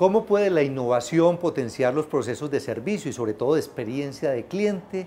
¿Cómo puede la innovación potenciar los procesos de servicio y sobre todo de experiencia de cliente?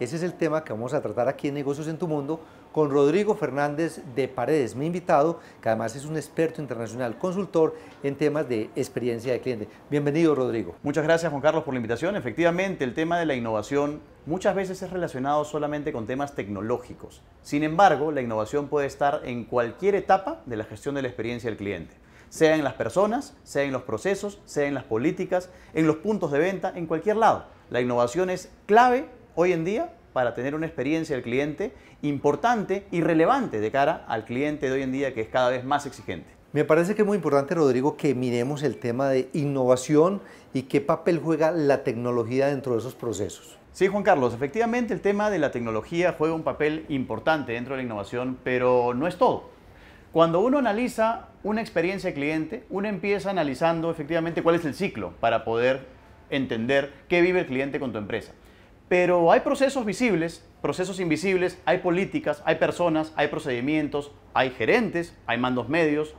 Ese es el tema que vamos a tratar aquí en Negocios en tu Mundo con Rodrigo Fernández de Paredes, mi invitado, que además es un experto internacional, consultor en temas de experiencia de cliente. Bienvenido, Rodrigo. Muchas gracias, Juan Carlos, por la invitación. Efectivamente, el tema de la innovación muchas veces es relacionado solamente con temas tecnológicos. Sin embargo, la innovación puede estar en cualquier etapa de la gestión de la experiencia del cliente sea en las personas, sea en los procesos, sea en las políticas, en los puntos de venta, en cualquier lado. La innovación es clave hoy en día para tener una experiencia del cliente importante y relevante de cara al cliente de hoy en día que es cada vez más exigente. Me parece que es muy importante, Rodrigo, que miremos el tema de innovación y qué papel juega la tecnología dentro de esos procesos. Sí, Juan Carlos, efectivamente el tema de la tecnología juega un papel importante dentro de la innovación, pero no es todo. Cuando uno analiza una experiencia de cliente, uno empieza analizando efectivamente cuál es el ciclo para poder entender qué vive el cliente con tu empresa. Pero hay procesos visibles, procesos invisibles, hay políticas, hay personas, hay procedimientos, hay gerentes, hay mandos medios.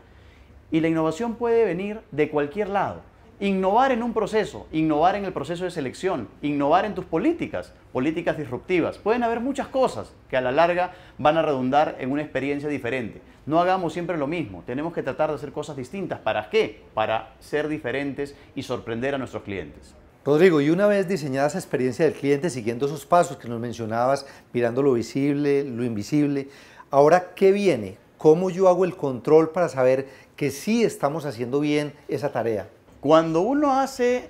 Y la innovación puede venir de cualquier lado. Innovar en un proceso, innovar en el proceso de selección, innovar en tus políticas, políticas disruptivas. Pueden haber muchas cosas que a la larga van a redundar en una experiencia diferente. No hagamos siempre lo mismo, tenemos que tratar de hacer cosas distintas. ¿Para qué? Para ser diferentes y sorprender a nuestros clientes. Rodrigo, y una vez diseñada esa experiencia del cliente siguiendo esos pasos que nos mencionabas, mirando lo visible, lo invisible, ahora, ¿qué viene? ¿Cómo yo hago el control para saber que sí estamos haciendo bien esa tarea? Cuando uno hace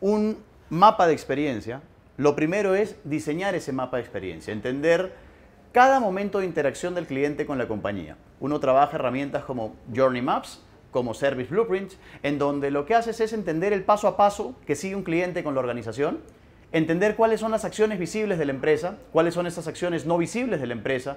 un mapa de experiencia, lo primero es diseñar ese mapa de experiencia, entender cada momento de interacción del cliente con la compañía. Uno trabaja herramientas como Journey Maps, como Service Blueprints, en donde lo que haces es entender el paso a paso que sigue un cliente con la organización, entender cuáles son las acciones visibles de la empresa, cuáles son esas acciones no visibles de la empresa,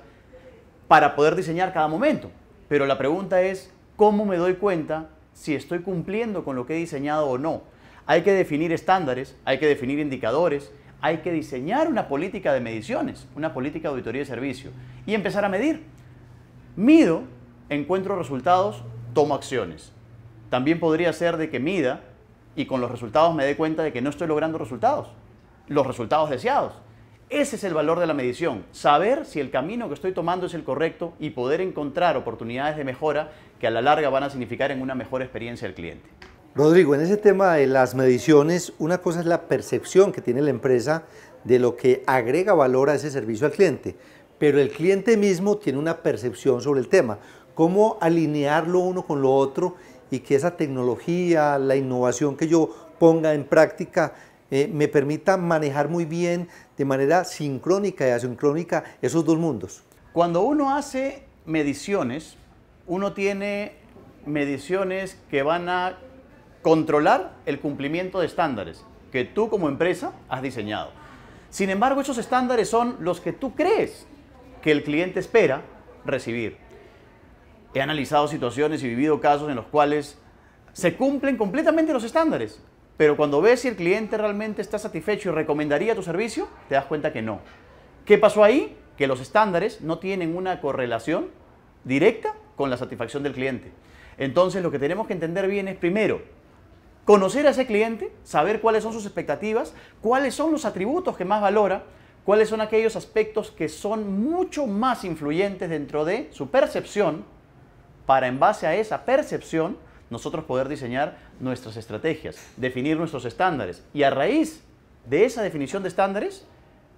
para poder diseñar cada momento. Pero la pregunta es, ¿cómo me doy cuenta si estoy cumpliendo con lo que he diseñado o no. Hay que definir estándares, hay que definir indicadores, hay que diseñar una política de mediciones, una política de auditoría de servicio y empezar a medir. Mido, encuentro resultados, tomo acciones. También podría ser de que mida y con los resultados me dé cuenta de que no estoy logrando resultados, los resultados deseados. Ese es el valor de la medición, saber si el camino que estoy tomando es el correcto y poder encontrar oportunidades de mejora que a la larga van a significar en una mejor experiencia del cliente. Rodrigo, en ese tema de las mediciones, una cosa es la percepción que tiene la empresa de lo que agrega valor a ese servicio al cliente, pero el cliente mismo tiene una percepción sobre el tema. ¿Cómo alinearlo uno con lo otro y que esa tecnología, la innovación que yo ponga en práctica eh, me permita manejar muy bien de manera sincrónica y asincrónica esos dos mundos. Cuando uno hace mediciones, uno tiene mediciones que van a controlar el cumplimiento de estándares que tú como empresa has diseñado. Sin embargo, esos estándares son los que tú crees que el cliente espera recibir. He analizado situaciones y vivido casos en los cuales se cumplen completamente los estándares, pero cuando ves si el cliente realmente está satisfecho y recomendaría tu servicio, te das cuenta que no. ¿Qué pasó ahí? Que los estándares no tienen una correlación directa con la satisfacción del cliente. Entonces lo que tenemos que entender bien es primero, conocer a ese cliente, saber cuáles son sus expectativas, cuáles son los atributos que más valora, cuáles son aquellos aspectos que son mucho más influyentes dentro de su percepción, para en base a esa percepción nosotros poder diseñar nuestras estrategias, definir nuestros estándares y a raíz de esa definición de estándares,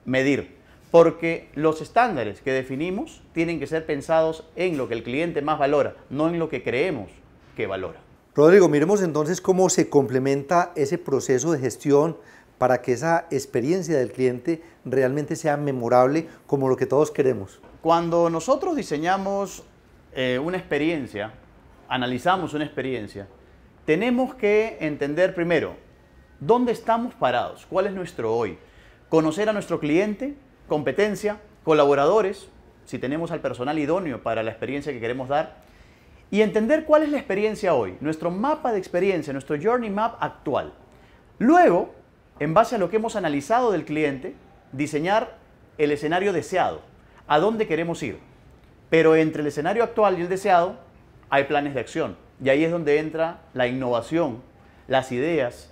medir. Porque los estándares que definimos tienen que ser pensados en lo que el cliente más valora, no en lo que creemos que valora. Rodrigo, miremos entonces cómo se complementa ese proceso de gestión para que esa experiencia del cliente realmente sea memorable como lo que todos queremos. Cuando nosotros diseñamos eh, una experiencia analizamos una experiencia, tenemos que entender primero dónde estamos parados, cuál es nuestro hoy, conocer a nuestro cliente, competencia, colaboradores, si tenemos al personal idóneo para la experiencia que queremos dar, y entender cuál es la experiencia hoy, nuestro mapa de experiencia, nuestro journey map actual. Luego, en base a lo que hemos analizado del cliente, diseñar el escenario deseado, a dónde queremos ir. Pero entre el escenario actual y el deseado hay planes de acción. Y ahí es donde entra la innovación, las ideas,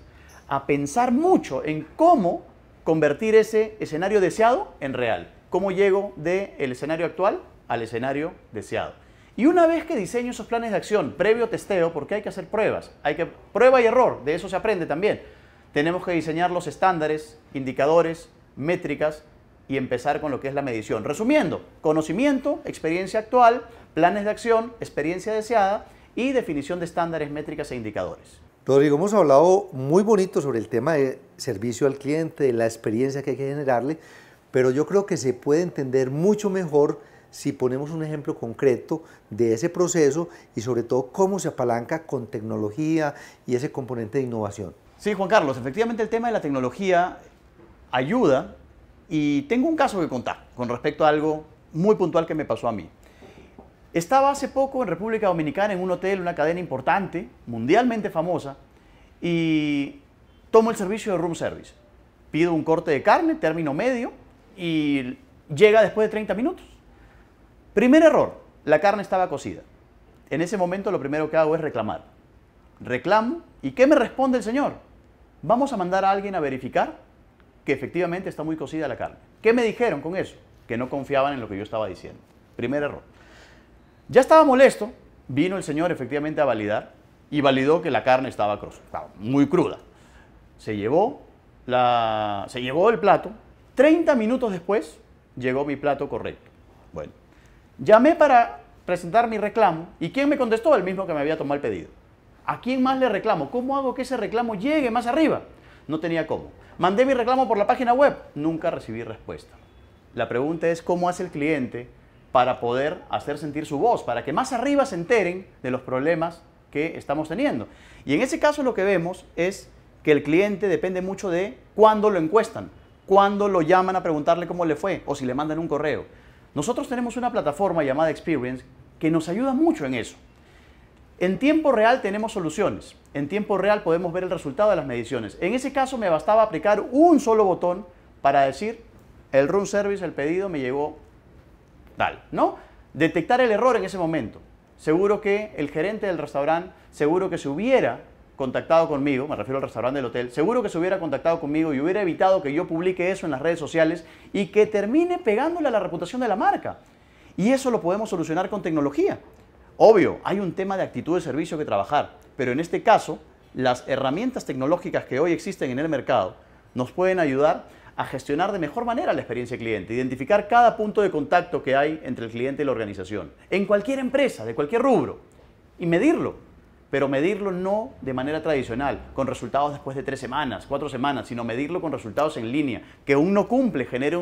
a pensar mucho en cómo convertir ese escenario deseado en real. ¿Cómo llego del escenario actual al escenario deseado? Y una vez que diseño esos planes de acción, previo testeo, porque hay que hacer pruebas, hay que prueba y error, de eso se aprende también. Tenemos que diseñar los estándares, indicadores, métricas y empezar con lo que es la medición. Resumiendo, conocimiento, experiencia actual, planes de acción, experiencia deseada y definición de estándares, métricas e indicadores. Rodrigo, hemos hablado muy bonito sobre el tema de servicio al cliente, de la experiencia que hay que generarle, pero yo creo que se puede entender mucho mejor si ponemos un ejemplo concreto de ese proceso y sobre todo cómo se apalanca con tecnología y ese componente de innovación. Sí, Juan Carlos, efectivamente el tema de la tecnología ayuda y tengo un caso que contar con respecto a algo muy puntual que me pasó a mí. Estaba hace poco en República Dominicana en un hotel, una cadena importante, mundialmente famosa, y tomo el servicio de room service. Pido un corte de carne, término medio, y llega después de 30 minutos. Primer error, la carne estaba cocida. En ese momento lo primero que hago es reclamar. Reclamo, ¿y qué me responde el señor? Vamos a mandar a alguien a verificar que efectivamente está muy cocida la carne. ¿Qué me dijeron con eso? Que no confiaban en lo que yo estaba diciendo. Primer error. Ya estaba molesto, vino el señor efectivamente a validar y validó que la carne estaba, muy cruda. Se llevó, la, se llevó el plato. 30 minutos después llegó mi plato correcto. Bueno, llamé para presentar mi reclamo y ¿quién me contestó? El mismo que me había tomado el pedido. ¿A quién más le reclamo? ¿Cómo hago que ese reclamo llegue más arriba? No tenía cómo. Mandé mi reclamo por la página web, nunca recibí respuesta. La pregunta es cómo hace el cliente para poder hacer sentir su voz, para que más arriba se enteren de los problemas que estamos teniendo. Y en ese caso lo que vemos es que el cliente depende mucho de cuándo lo encuestan, cuándo lo llaman a preguntarle cómo le fue o si le mandan un correo. Nosotros tenemos una plataforma llamada Experience que nos ayuda mucho en eso. En tiempo real tenemos soluciones. En tiempo real podemos ver el resultado de las mediciones. En ese caso me bastaba aplicar un solo botón para decir el room service, el pedido me llegó tal, ¿no? Detectar el error en ese momento. Seguro que el gerente del restaurante, seguro que se hubiera contactado conmigo, me refiero al restaurante del hotel, seguro que se hubiera contactado conmigo y hubiera evitado que yo publique eso en las redes sociales y que termine pegándole a la reputación de la marca. Y eso lo podemos solucionar con tecnología. Obvio, hay un tema de actitud de servicio que trabajar, pero en este caso, las herramientas tecnológicas que hoy existen en el mercado nos pueden ayudar a gestionar de mejor manera la experiencia del cliente, identificar cada punto de contacto que hay entre el cliente y la organización, en cualquier empresa, de cualquier rubro, y medirlo, pero medirlo no de manera tradicional, con resultados después de tres semanas, cuatro semanas, sino medirlo con resultados en línea, que un no cumple, genere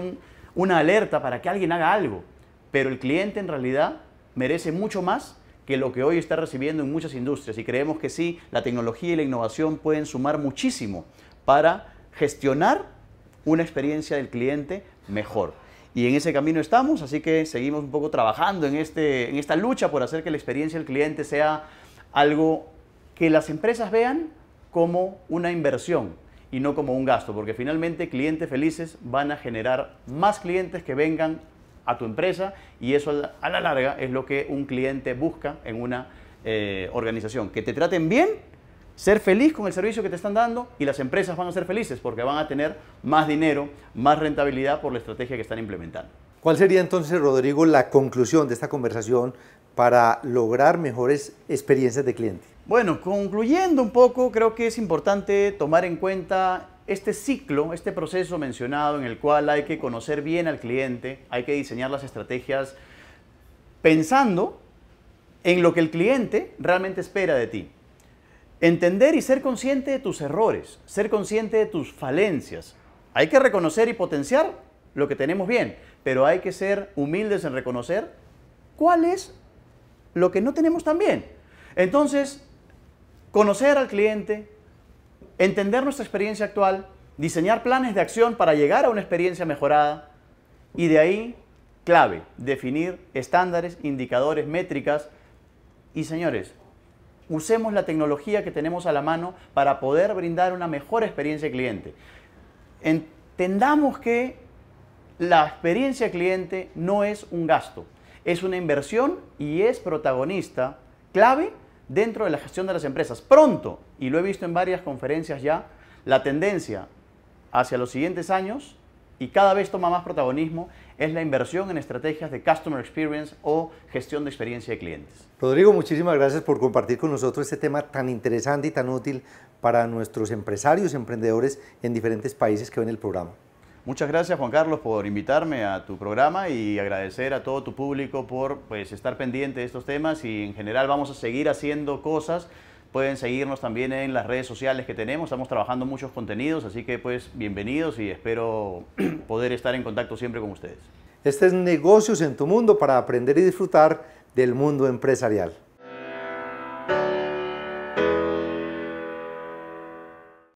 una alerta para que alguien haga algo, pero el cliente en realidad merece mucho más que lo que hoy está recibiendo en muchas industrias. Y creemos que sí, la tecnología y la innovación pueden sumar muchísimo para gestionar una experiencia del cliente mejor. Y en ese camino estamos, así que seguimos un poco trabajando en, este, en esta lucha por hacer que la experiencia del cliente sea algo que las empresas vean como una inversión y no como un gasto, porque finalmente clientes felices van a generar más clientes que vengan a tu empresa y eso a la larga es lo que un cliente busca en una eh, organización. Que te traten bien, ser feliz con el servicio que te están dando y las empresas van a ser felices porque van a tener más dinero, más rentabilidad por la estrategia que están implementando. ¿Cuál sería entonces, Rodrigo, la conclusión de esta conversación para lograr mejores experiencias de cliente? Bueno, concluyendo un poco, creo que es importante tomar en cuenta este ciclo, este proceso mencionado en el cual hay que conocer bien al cliente, hay que diseñar las estrategias pensando en lo que el cliente realmente espera de ti. Entender y ser consciente de tus errores, ser consciente de tus falencias. Hay que reconocer y potenciar lo que tenemos bien, pero hay que ser humildes en reconocer cuál es lo que no tenemos tan bien. Entonces, conocer al cliente, entender nuestra experiencia actual, diseñar planes de acción para llegar a una experiencia mejorada y de ahí, clave, definir estándares, indicadores, métricas y señores, usemos la tecnología que tenemos a la mano para poder brindar una mejor experiencia al cliente. Entendamos que la experiencia cliente no es un gasto, es una inversión y es protagonista clave dentro de la gestión de las empresas. Pronto, y lo he visto en varias conferencias ya, la tendencia hacia los siguientes años y cada vez toma más protagonismo es la inversión en estrategias de Customer Experience o gestión de experiencia de clientes. Rodrigo, muchísimas gracias por compartir con nosotros este tema tan interesante y tan útil para nuestros empresarios, emprendedores en diferentes países que ven el programa. Muchas gracias Juan Carlos por invitarme a tu programa y agradecer a todo tu público por pues, estar pendiente de estos temas y en general vamos a seguir haciendo cosas. Pueden seguirnos también en las redes sociales que tenemos, estamos trabajando muchos contenidos, así que pues bienvenidos y espero poder estar en contacto siempre con ustedes. Este es Negocios en tu Mundo para aprender y disfrutar del mundo empresarial.